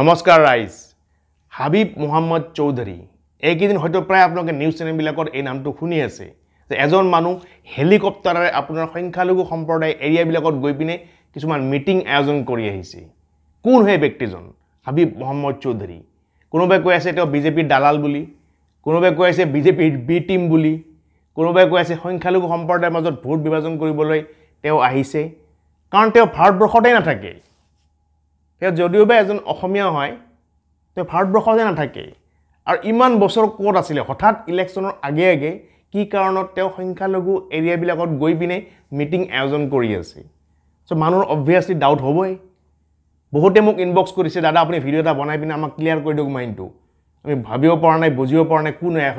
নমস্কাৰ ৰাইজ হাবিব মোহাম্মদ চৌধুৰী এইকেইদিন হয়তো প্ৰায় আপোনালোকে নিউজ চেনেলবিলাকত এই নামটো শুনি আছে যে এজন মানুহ হেলিকপ্টাৰেৰে আপোনাৰ সংখ্যালঘু সম্প্ৰদায় এৰিয়াবিলাকত গৈ পিনে কিছুমান মিটিং আয়োজন কৰি আহিছে কোন সেই ব্যক্তিজন হাবিব মহম্মদ চৌধুৰী কোনোবাই কৈ আছে তেওঁ বিজেপিৰ দালাল বুলি কোনোবাই কৈ আছে বিজেপিৰ বি টিম বুলি কোনোবাই কৈ আছে সংখ্যালঘু সম্প্ৰদায়ৰ মাজত ভোট বিভাজন কৰিবলৈ তেওঁ আহিছে কাৰণ তেওঁ ভাৰতবৰ্ষতে নাথাকে তেওঁ যদিওবা এজন অসমীয়া হয় তেওঁ ভাৰতবৰ্ষতে নাথাকে আৰু ইমান বছৰ ক'ত আছিলে হঠাৎ ইলেকশ্যনৰ আগে আগে কি কাৰণত তেওঁ সংখ্যালঘু এৰিয়াবিলাকত গৈ পিনে মিটিং আয়োজন কৰি আছে চ' মানুহৰ অভিয়াছলি ডাউট হ'বই বহুতে মোক ইনবক্স কৰিছে দাদা আপুনি ভিডিঅ' এটা বনাই পিনে আমাক ক্লিয়াৰ কৰি দিয়ক মাইণ্ডটো আমি ভাবিব পৰা নাই বুজিব পৰা নাই কোন এয়া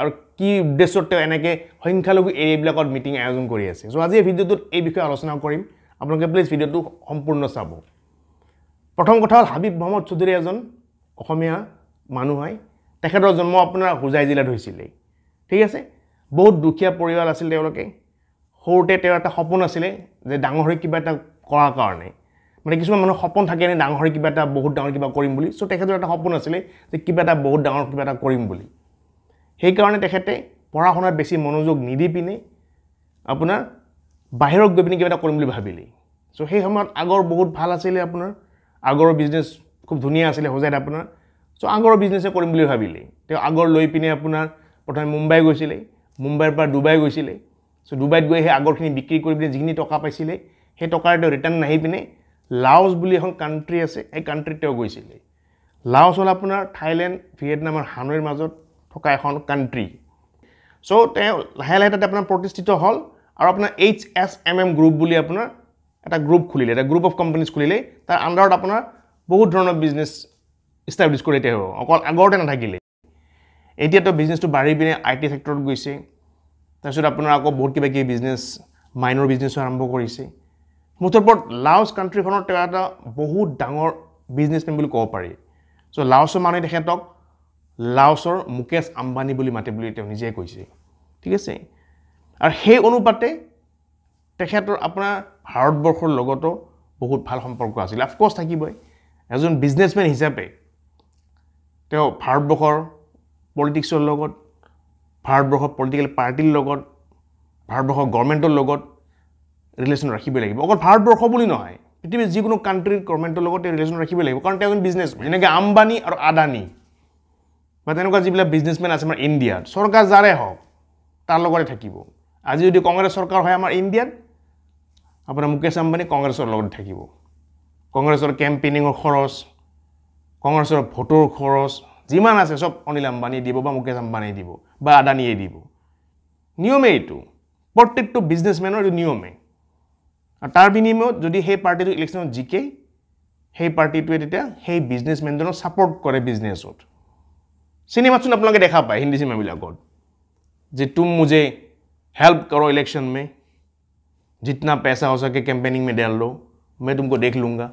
আৰু কি উদ্দেশ্যত তেওঁ এনেকৈ সংখ্যালঘু এৰিয়াবিলাকত মিটিং আয়োজন কৰি আছে চ' আজি এই ভিডিঅ'টোত এই বিষয়ে আলোচনা কৰিম আপোনালোকে প্লিজ ভিডিঅ'টো সম্পূৰ্ণ চাব প্ৰথম কথা হ'ল হাবিব মহম্মদ চৌধুৰী এজন অসমীয়া মানুহ হয় তেখেতৰ জন্ম আপোনাৰ হোজাই জিলাত হৈছিলে ঠিক আছে বহুত দুখীয়া পৰিয়াল আছিল তেওঁলোকে সৰুতে তেওঁৰ এটা সপোন আছিলে যে ডাঙৰ হৈ কিবা এটা কৰাৰ কাৰণে মানে কিছুমান মানুহৰ সপোন থাকে এনেই ডাঙৰ কিবা এটা বহুত ডাঙৰ কিবা কৰিম বুলি চ' তেখেতৰ এটা সপোন আছিলে যে কিবা এটা বহুত ডাঙৰ কিবা এটা কৰিম বুলি সেইকাৰণে তেখেতে পঢ়া শুনাত বেছি মনোযোগ নিদি পিনে আপোনাৰ বাহিৰত গৈ পিনে কিবা এটা কৰিম বুলি ভাবিলেই চ' সেই সময়ত আগৰ বহুত ভাল আছিলে আপোনাৰ আগৰ বিজনেছ খুব ধুনীয়া আছিলে হোজাইত আপোনাৰ চ' আগৰ বিজনেছে কৰিম বুলি ভাবিলে তেওঁ আগৰ লৈ পিনে আপোনাৰ প্ৰথমে মুম্বাই গৈছিলে মুম্বাইৰ পৰা ডুবাই গৈছিলে চ' ডুবাইত গৈ সেই আগৰখিনি বিক্ৰী কৰি পিনে যিখিনি টকা পাইছিলে সেই টকাৰে তেওঁ ৰিটাৰ্ণ নাহি পিনে লাওচ বুলি এখন কাণ্ট্ৰি আছে সেই কাণ্ট্ৰিত তেওঁ গৈছিলে লাওচ হ'ল আপোনাৰ থাইলেণ্ড ভিয়েটনাম আৰু হানৈৰ মাজত থকা এখন কাণ্ট্ৰি চ' তেওঁ লাহে লাহে তাতে আপোনাৰ প্ৰতিষ্ঠিত হ'ল আৰু আপোনাৰ H S M M group বুলি আপোনাৰ এটা গ্ৰুপ খুলিলে এটা গ্ৰুপ অফ কোম্পানীজ খুলিলে তাৰ আণ্ডাৰত আপোনাৰ বহুত ধৰণৰ বিজনেছ ইষ্টাব্লিছ কৰি এতিয়া হ'ব অকল আগতে নাথাকিলে এতিয়াতো বিজনেছটো বাঢ়ি পিনে আই টি ছেক্টৰত গৈছে তাৰপিছত আপোনাৰ আকৌ বহুত কিবা কিবি বিজনেছ মাইনৰ বিজনেছো আৰম্ভ কৰিছে মুঠৰ ওপৰত লাওছ কাণ্ট্ৰিখনত তেওঁ এটা বহুত ডাঙৰ বিজনেছমেন বুলি ক'ব পাৰি চ' লাওছৰ মানুহে তেখেতক লাওছৰ মুকেশ আম্বানী বুলি মাতে বুলি তেওঁ নিজে কৈছে ঠিক আছে আৰু সেই অনুপাতে তেখেতৰ আপোনাৰ ভাৰতবৰ্ষৰ লগতো বহুত ভাল সম্পৰ্ক আছিল আফকোৰ্চ থাকিবই এজন বিজনেছমেন হিচাপে তেওঁ ভাৰতবৰ্ষৰ পলিটিক্সৰ লগত ভাৰতবৰ্ষৰ পলিটিকেল পাৰ্টিৰ লগত ভাৰতবৰ্ষৰ গভৰ্ণমেণ্টৰ লগত ৰিলেশ্যন ৰাখিবই লাগিব অকল ভাৰতবৰ্ষ বুলি নহয় পৃথিৱীৰ যিকোনো কাণ্ট্ৰীৰ গভৰ্ণমেণ্টৰ লগত তেওঁ ৰিলেশ্যন ৰাখিবই লাগিব কাৰণ তেওঁ এজন বিজনেছমেন যেনেকৈ আম্বানী আৰু আদানী বা তেনেকুৱা যিবিলাক বিজনেছমেন আছে আমাৰ ইণ্ডিয়াত চৰকাৰ যাৰে হওক তাৰ লগতে থাকিব আজি যদি কংগ্ৰেছ চৰকাৰ হয় আমাৰ ইণ্ডিয়াত আপোনাৰ মুকেশ আম্বানী কংগ্ৰেছৰ লগত থাকিব কংগ্ৰেছৰ কেম্পেইনিঙৰ খৰচ কংগ্ৰেছৰ ভোটৰ খৰচ যিমান আছে চব অনিল আম্বানী দিব বা মুকেশ আম্বানী দিব বা আদানীয়ে দিব নিয়মেই এইটো প্ৰত্যেকটো বিজনেছমেনৰ এইটো নিয়মেই আৰু তাৰ বিনিময়ত যদি সেই পাৰ্টিটো ইলেকশ্যনত জিকে সেই পাৰ্টিটোৱে তেতিয়া সেই বিজনেছমেনজনক ছাপৰ্ট কৰে বিজনেছত চিনেমাচোন আপোনালোকে দেখা পায় হিন্দী চিনেমাবিলাকত যে তুম মোজে হেল্প কৰ ইলেকশ্যন মে जितना पैसा हो सके कैंपेनिंग में डाल लो मैं तुमको देख लूँगा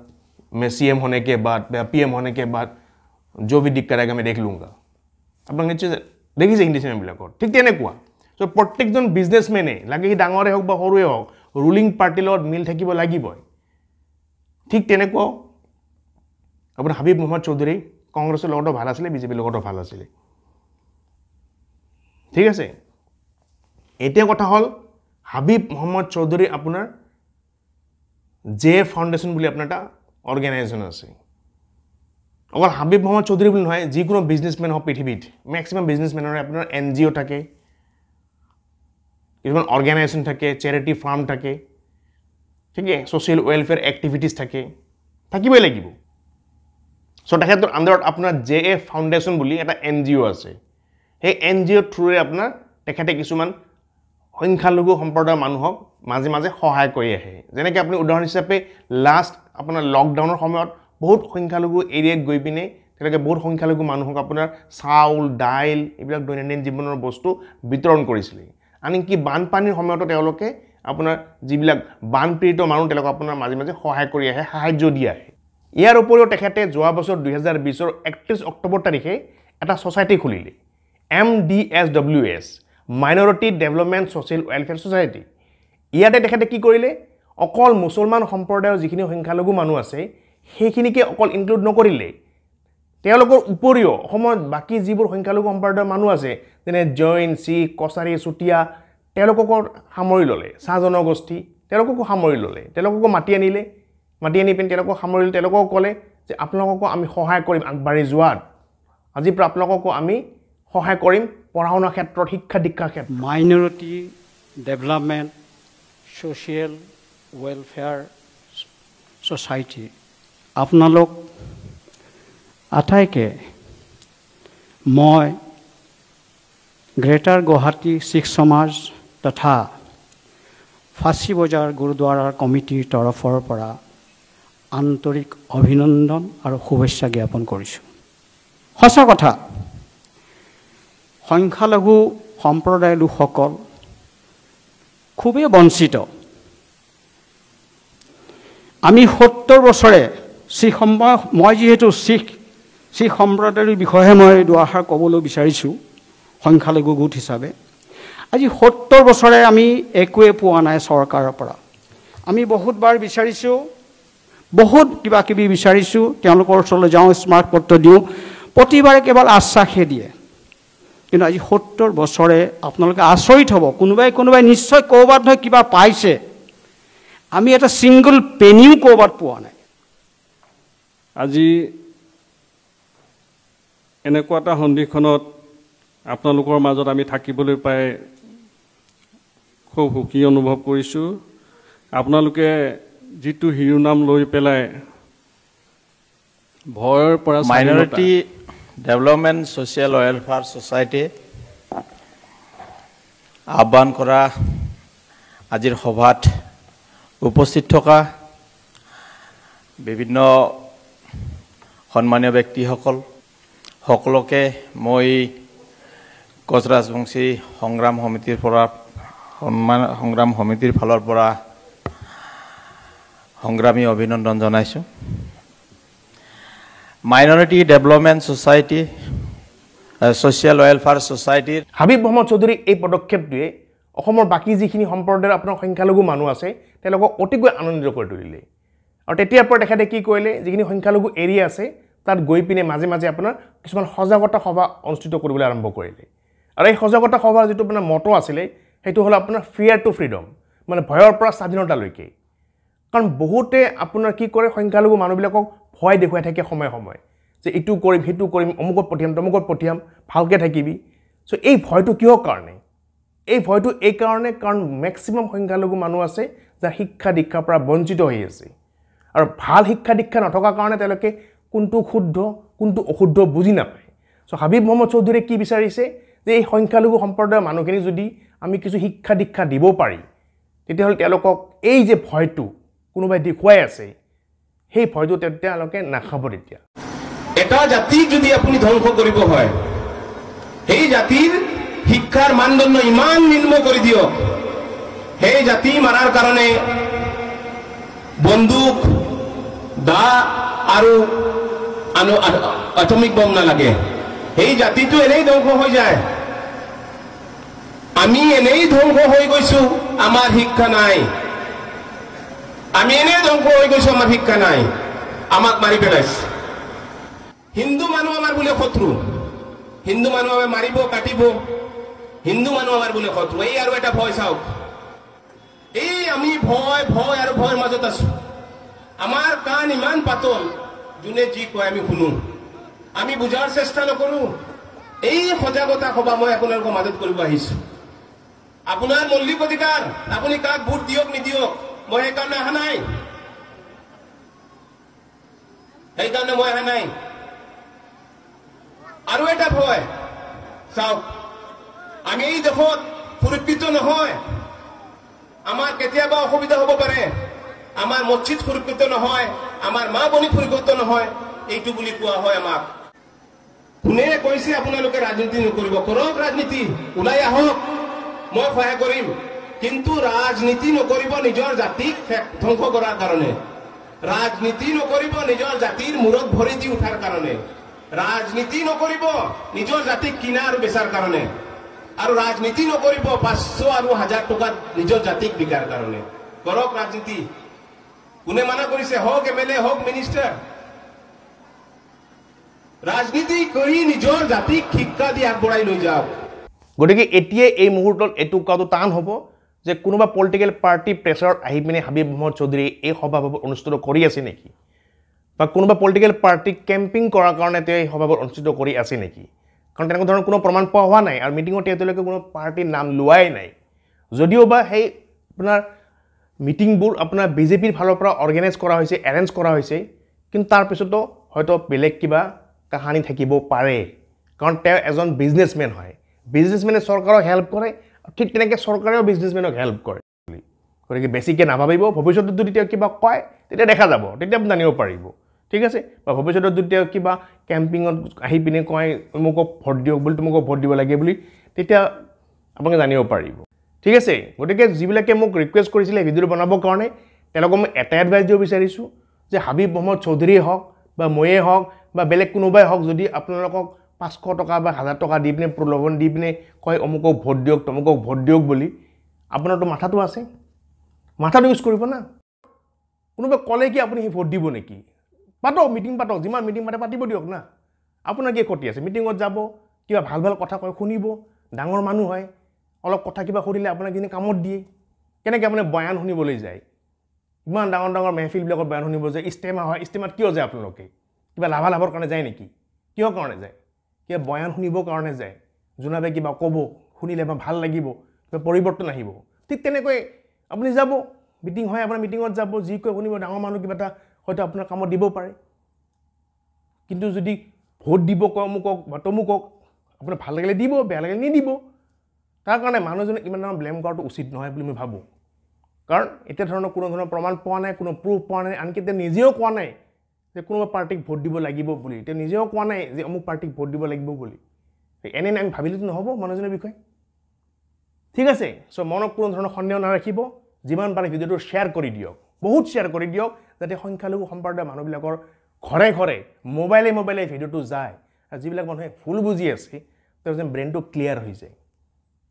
मैं सी होने के बाद पी एम होने के बाद जो भी दिक्कत आएगा मैं देख लूँगा अब अच्छे से देखी से इंग्लिश में को ठीक तेने कुआ सो प्रत्येक जन बिजनेस लगे कि डांगरे हमको बा सौ हमको रूलिंग पार्टी मिल थक लगे ठीक तेने अपना हबीब मोहम्मद चौधरी कॉग्रेस भल आजेपी भल आ ठीक है इतना कथा हल হাবিব মহম্মদ চৌধুরী আপনার জে ফাউন্ডেশন বলে আপনার একটা অর্গেনাইজেশন আছে অকল হাবিব মহম্মদ চৌধুরী বলে নয় যিকোনো বিজনেসম্যান হোক পৃথিবীত মেক্সিমাম বিজনেসম্যানের আপনার এন জি ও থাকে কিছুমান অর্গেনাইজেশন থাকে চ্যারিটি ফার্ম থাকে ঠিক আছে সোশ্যাল ওয়েলফেয়ার অ্যাক্টিভিটিস থাকে থাকিবই লাগবে সো তখন আন্ডার আপনার জে এ ফাউন্ডেশন বলে একটা এন জি ও আছে সেই এন জি ও থ্রুয়ে আপনার তখেতে কিছু সংখ্যালঘু সম্প্ৰদায়ৰ মানুহক মাজে মাজে সহায় কৰি আহে যেনেকৈ আপুনি উদাহৰণ হিচাপে লাষ্ট আপোনাৰ লকডাউনৰ সময়ত বহুত সংখ্যালঘু এৰিয়াত গৈ পিনে তেওঁলোকে বহুত সংখ্যালঘু মানুহক আপোনাৰ চাউল দাইল এইবিলাক দৈনন্দিন জীৱনৰ বস্তু বিতৰণ কৰিছিলে আনকি বানপানীৰ সময়তো তেওঁলোকে আপোনাৰ যিবিলাক বানপীড়িত মানুহ তেওঁলোকক আপোনাৰ মাজে মাজে সহায় কৰি আহে সাহাৰ্য দি আহে ইয়াৰ উপৰিও তেখেতে যোৱা বছৰ দুহেজাৰ বিছৰ একত্ৰিছ অক্টোবৰ তাৰিখে এটা ছ'চাইটি খুলিলে M D S W S minority development social welfare society ইয়াতে তেখেতে কি কৰিলে অকল মুছলমান সম্প্ৰদায়ৰ যিখিনি সংখ্যালঘু মানুহ আছে সেইখিনিকে অকল ইনক্লুড নকৰিলে তেওঁলোকৰ উপৰিও অসমত বাকী যিবোৰ সংখ্যালঘু সম্প্ৰদায়ৰ মানুহ আছে যেনে জৈন শিখ কছাৰী চুতীয়া তেওঁলোককো সামৰি ল'লে চাহ জনগোষ্ঠী তেওঁলোককো সামৰি ল'লে তেওঁলোককো মাতি আনিলে মাতি আনি পিনি তেওঁলোকক সামৰি ল'লে তেওঁলোকক ক'লে যে আপোনালোককো আমি সহায় কৰিম আগবাঢ়ি যোৱাত আজিৰ পৰা আপোনালোককো আমি সহায় কৰিম পঢ়া শুনা ক্ষেত্ৰত শিক্ষা দীক্ষাৰ ক্ষেত্ৰত minority development social welfare society আপোনালোক আটাইকে মই গ্ৰেটাৰ গুৱাহাটী শিখ সমাজ তথা ফাঁচী বজাৰ গুৰুদ্বাৰাৰ কমিটিৰ তৰফৰ পৰা আন্তৰিক অভিনন্দন আৰু শুভেচ্ছা জ্ঞাপন কৰিছোঁ সঁচা কথা সংখ্যালঘু সম্প্ৰদায়ৰ লোকসকল খুবেই বঞ্চিত আমি সত্তৰ বছৰে শিখ মই যিহেতু শিখ শিখ সম্প্ৰদায়ৰ বিষয়েহে মই দুআষাৰ ক'বলৈ বিচাৰিছোঁ সংখ্যালঘু গোট হিচাপে আজি সত্তৰ বছৰে আমি একোৱে পোৱা নাই চৰকাৰৰ পৰা আমি বহুতবাৰ বিচাৰিছোঁ বহুত কিবা কিবি বিচাৰিছোঁ তেওঁলোকৰ ওচৰলৈ যাওঁ পত্ৰ দিওঁ প্ৰতিবাৰে কেৱল আশ্বাসহে দিয়ে কিন্তু আজি সত্তৰ বছৰে আপোনালোকে আচৰিত হ'ব কোনোবাই কোনোবাই নিশ্চয় ক'ৰবাত নহয় কিবা পাইছে আমি এটা ছিংগল পেনিও ক'ৰবাত পোৱা নাই আজি এনেকুৱা এটা সন্ধিখনত আপোনালোকৰ মাজত আমি থাকিবলৈ পাই খুব সুখী অনুভৱ কৰিছোঁ আপোনালোকে যিটো শিৰোনাম লৈ পেলাই ভয়ৰ পৰা মাইনৰিটি ডেভেলপমেণ্ট ছ'চিয়েল ৱেলফেয়াৰ ছ'চাইটিয়ে আহ্বান কৰা আজিৰ সভাত উপস্থিত থকা বিভিন্ন সন্মানীয় ব্যক্তিসকল সকলোকে মই কচ ৰাজবংশী সংগ্ৰাম সমিতিৰ পৰা সন্মান সংগ্ৰাম সমিতিৰ ফালৰ পৰা সংগ্ৰামী অভিনন্দন জনাইছোঁ minority development society social welfare সোসাইটিৰ হাবিব মহম্মদ চৌধুৰীৰ এই পদক্ষেপটোৱে অসমৰ বাকী যিখিনি সম্প্ৰদায়ৰ আপোনাৰ সংখ্যালঘু মানুহ আছে তেওঁলোকক অতিকৈ আনন্দিত কৰি তুলিলে আৰু তেতিয়াৰ পৰা তেখেতে কি কৰিলে যিখিনি সংখ্যালঘু এৰিয়া আছে তাত গৈ পিনে মাজে মাজে আপোনাৰ কিছুমান সজাগতা সভা অনুষ্ঠিত কৰিবলৈ আৰম্ভ কৰিলে আৰু এই সজাগতা সভাৰ যিটো আপনাৰ মত আছিলে সেইটো হল আপোনাৰ ফিয়াৰ টু ফ্ৰীডম মানে ভয়ৰ পৰা স্বাধীনতালৈকে কাৰণ বহুতে আপোনাৰ কি কৰে সংখ্যালঘু মানুহবিলাকক ভয় দেখুৱাই থাকে সময়ে সময়ে যে ইটো কৰিম সিটো কৰিম অমুকত পঠিয়াম তমুকত পঠিয়াম ভালকৈ থাকিবি চ' এই ভয়টো কিহৰ কাৰণে এই ভয়টো এইকাৰণে কাৰণ মেক্সিমাম সংখ্যালঘু মানুহ আছে যাৰ শিক্ষা দীক্ষাৰ পৰা বঞ্চিত হৈ আছে আৰু ভাল শিক্ষা দীক্ষা নথকাৰ কাৰণে তেওঁলোকে কোনটো শুদ্ধ কোনটো অশুদ্ধ বুজি নাপায় চ' হাবিব মহম্মদ চৌধুৰীয়ে কি বিচাৰিছে যে এই সংখ্যালঘু সম্প্ৰদায়ৰ মানুহখিনি যদি আমি কিছু শিক্ষা দীক্ষা দিব পাৰি তেতিয়াহ'লে তেওঁলোকক এই যে ভয়টো কোনোবাই দেখুৱাই আছে সেই ভয়টো তেওঁলোকে নাখাব তেতিয়া এটা জাতিক যদি আপুনি ধ্বংস কৰিব হয় সেই জাতিৰ শিক্ষাৰ মানদণ্ড ইমান নিম্ন কৰি দিয়ক সেই জাতি মাৰাৰ কাৰণে বন্দুক দা আৰু এটমিক বম নালাগে সেই জাতিটো এনেই ধ্বংস হৈ যায় আমি এনেই ধ্বংস হৈ গৈছো আমাৰ শিক্ষা নাই আমি এনে দঙ্ক ওই কইছো আমার শিক্ষা নাই আমাক মারি পেলাইছে হিন্দু মানুহ আমার বোলে শত্ৰু হিন্দু মানুহ আমাৰ মাৰিব কাটিব হিন্দু মানুহ আমাৰ বোলে শত্ৰু এই আৰু এটা ভয় চাওক এই আমি ভয় ভয় আৰু ভয়ৰ মাজত আছো আমাৰ কাণ ইমান পাতল যোনে যি কয় আমি শুনো আমি বুজাৰ চেষ্টা নকৰো এই সজাগতা সভা মই আপোনালোকৰ মাজত কৰিব আহিছো আপোনাৰ মৌলিক অধিকাৰ আপুনি কাক ভোট দিয়ক নিদিয়ক মই সেইকাৰণে অহা নাই সেইকাৰণে মই অহা নাই আৰু এটা ভয় চাওক আমি এই দেশত সুৰক্ষিত নহয় আমাৰ কেতিয়াবা অসুবিধা হ'ব পাৰে আমাৰ মছজিদ সুৰক্ষিত নহয় আমাৰ মা বনি সুৰক্ষিত নহয় এইটো বুলি কোৱা হয় আমাক কোনে কৈছে আপোনালোকে ৰাজনীতি নকৰিব কৰক ৰাজনীতি ওলাই আহক মই সহায় কৰিম কিন্তু ৰাজনীতি নকৰিব নিজৰ জাতিক ধ্বংস কৰাৰ কাৰণে ৰাজনীতি নকৰিব নিজৰ জাতিৰ মূৰত ভৰি দি উঠাৰ কাৰণে ৰাজনীতি নকৰিব নিজৰ জাতিক কিনা আৰু বেচাৰ কাৰণে আৰু ৰাজনীতি নকৰিব পাঁচশ আৰু হাজাৰ টকাত নিজৰ জাতিক বিকাৰ কাৰণে করক ৰাজনীতি কোনে মানা কৰিছে হওক এম এল এ হওক মিনিষ্টাৰ ৰাজনীতি কৰি নিজৰ জাতিক শিক্ষা দি আগবঢ়াই লৈ যাওক গতিকে এতিয়াই এই মুহূৰ্তত এইটো টান হ'ব যে কোনোবা পলিটিকেল পাৰ্টি প্ৰেছাৰত আহি পিনে হাবিব মহম্মদ চৌধুৰী এই সভাবোৰ অনুষ্ঠিত কৰি আছে নেকি বা কোনোবা পলিটিকেল পাৰ্টি কেম্পিং কৰাৰ কাৰণে তেওঁ এই সভাবোৰ অনুষ্ঠিত কৰি আছে নেকি কাৰণ তেনেকুৱা ধৰণৰ কোনো প্ৰমাণ পোৱা হোৱা নাই আৰু মিটিঙত এতিয়ালৈকে কোনো পাৰ্টীৰ নাম লোৱাই নাই যদিও বা সেই আপোনাৰ মিটিংবোৰ আপোনাৰ বিজেপিৰ ফালৰ পৰা অৰ্গেনাইজ কৰা হৈছে এৰেঞ্জ কৰা হৈছে কিন্তু তাৰপিছতো হয়তো বেলেগ কিবা কাহানি থাকিব পাৰে কাৰণ তেওঁ এজন বিজনেছমেন হয় বিজনেছমেনে চৰকাৰক হেল্প কৰে ঠিক তেনেকৈ চৰকাৰেও বিজনেছমেনক হেল্প কৰে বুলি গতিকে বেছিকৈ নাভাবিব ভৱিষ্যতত যদি তেওঁ কিবা কয় তেতিয়া দেখা যাব তেতিয়া জানিব পাৰিব ঠিক আছে বা ভৱিষ্যতত যদি তেওঁ কিবা কেম্পিঙত আহি পিনে কয় মোক ভোট দিয়ক বুলি তোমাক ভোট দিব লাগে বুলি তেতিয়া আপোনালোকে জানিব পাৰিব ঠিক আছে গতিকে যিবিলাকে মোক ৰিকুৱেষ্ট কৰিছিলে ভিডিঅ'টো বনাবৰ কাৰণে তেওঁলোকক মই এটা এডভাইচ দিব বিচাৰিছোঁ যে হাবিব মহম্মদ চৌধুৰীয়ে হওক বা ময়ে হওক বা বেলেগ কোনোবাই হওক যদি আপোনালোকক পাঁচশ টকা বা হাজাৰ টকা দি পিনে প্ৰলোভন দি পিনে কয় অমুকক ভোট দিয়ক তমুকক ভোট দিয়ক বুলি আপোনাৰতো মাথাটো আছে মাথাটো ইউজ কৰিব না কোনোবাই ক'লে কি আপুনি সি ভোট দিব নেকি পাতক মিটিং পাতক যিমান মিটিং পাতে পাতিব দিয়ক না আপোনাৰ কি ক্ষতি আছে মিটিঙত যাব কিবা ভাল ভাল কথা কয় শুনিব ডাঙৰ মানুহ হয় অলপ কথা কিবা সুধিলে আপোনাক যিনে কামত দিয়ে কেনেকৈ আপুনি বয়ান শুনিবলৈ যায় ইমান ডাঙৰ ডাঙৰ মেহফিলবিলাকত বয়ান শুনিব যায় ইষ্টেমা হয় ইষ্টেমাত কিয় যায় আপোনালোকে কিবা লাভালাভৰ কাৰণে যায় নেকি কিহৰ কাৰণে যায় কিবা বয়ান শুনিবৰ কাৰণে যায় জোনাবে কিবা ক'ব শুনিলে বা ভাল লাগিব কিবা পৰিৱৰ্তন আহিব ঠিক তেনেকৈ আপুনি যাব মিটিং হয় আপোনাৰ মিটিঙত যাব যি কৈ শুনিব ডাঙৰ মানুহ কিবা এটা হয়তো আপোনাৰ কামত দিব পাৰে কিন্তু যদি ভোট দিব কওঁ মোকক বা তমুকক আপোনাৰ ভাল লাগিলে দিব বেয়া লাগিলে নিদিব তাৰ কাৰণে মানুহজনে ইমান ডাঙৰ ব্লেম কৰাটো উচিত নহয় বুলি মই ভাবোঁ কাৰণ এতিয়া ধৰণৰ কোনো ধৰণৰ প্ৰমাণ পোৱা নাই কোনো প্ৰুফ পোৱা নাই আনকি এতিয়া নিজেও কোৱা নাই যে কোনোবা পাৰ্টিক ভোট দিব লাগিব বুলি তেওঁ নিজেও কোৱা নাই যে অমুক পাৰ্টিক ভোট দিব লাগিব বুলি এনেই আমি ভাবিলেতো নহ'ব মানুহজনৰ বিষয়ে ঠিক আছে চ' মনক কোনো ধৰণৰ সন্দেহ নাৰাখিব যিমান পাৰে ভিডিঅ'টো শ্বেয়াৰ কৰি দিয়ক বহুত শ্বেয়াৰ কৰি দিয়ক যাতে সংখ্যালঘু সম্প্ৰদায়ৰ মানুহবিলাকৰ ঘৰে ঘৰে মোবাইলে মোবাইলে ভিডিঅ'টো যায় আৰু যিবিলাক মানুহে ভুল বুজি আছে তেওঁ যেন ব্ৰেইনটো ক্লিয়াৰ হৈ যায়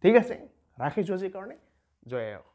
ঠিক আছে ৰাখিছোঁ আজিৰ কাৰণে জয়